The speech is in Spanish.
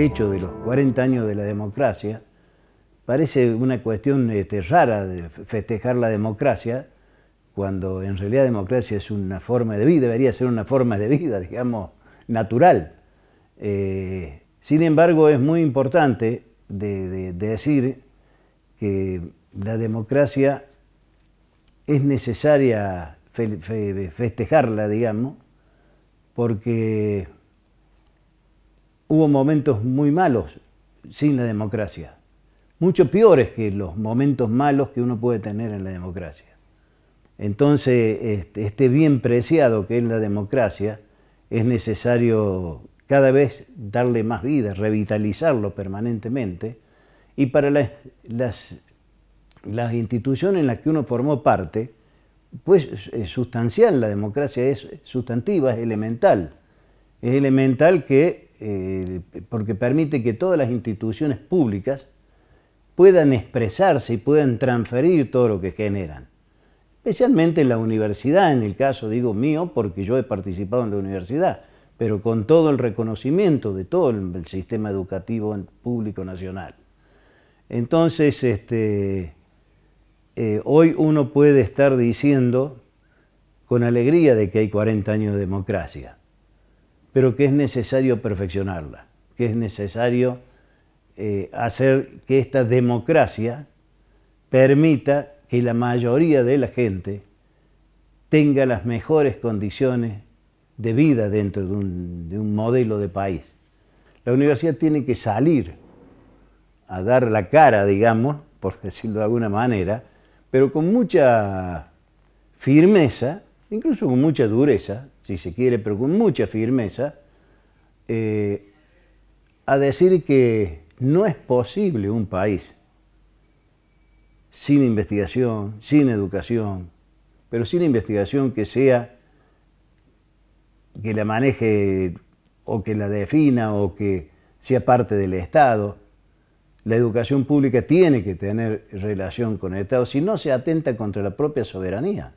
hecho de los 40 años de la democracia, parece una cuestión este, rara de festejar la democracia, cuando en realidad democracia es una forma de vida, debería ser una forma de vida, digamos, natural. Eh, sin embargo, es muy importante de, decir que la democracia es necesaria festejarla, digamos, porque hubo momentos muy malos sin la democracia, mucho peores que los momentos malos que uno puede tener en la democracia. Entonces, este bien preciado que es la democracia, es necesario cada vez darle más vida, revitalizarlo permanentemente. Y para las, instituciones en las que uno formó parte, pues es sustancial, la democracia es sustantiva, es elemental. Es elemental que eh, porque permite que todas las instituciones públicas puedan expresarse y puedan transferir todo lo que generan. Especialmente en la universidad, en el caso digo mío, porque yo he participado en la universidad, pero con todo el reconocimiento de todo el, sistema educativo público nacional. Entonces, este, eh, hoy uno puede estar diciendo con alegría de que hay 40 años de democracia pero que es necesario perfeccionarla, que es necesario eh, hacer que esta democracia permita que la mayoría de la gente tenga las mejores condiciones de vida dentro de un modelo de país. La universidad tiene que salir a dar la cara, digamos, por decirlo de alguna manera, pero con mucha firmeza incluso con mucha dureza, si se quiere, pero con mucha firmeza, eh, a decir que no es posible un país sin investigación, sin educación, pero sin investigación que sea, que la maneje o que la defina o que sea parte del Estado. La educación pública tiene que tener relación con el Estado, si no se atenta contra la propia soberanía.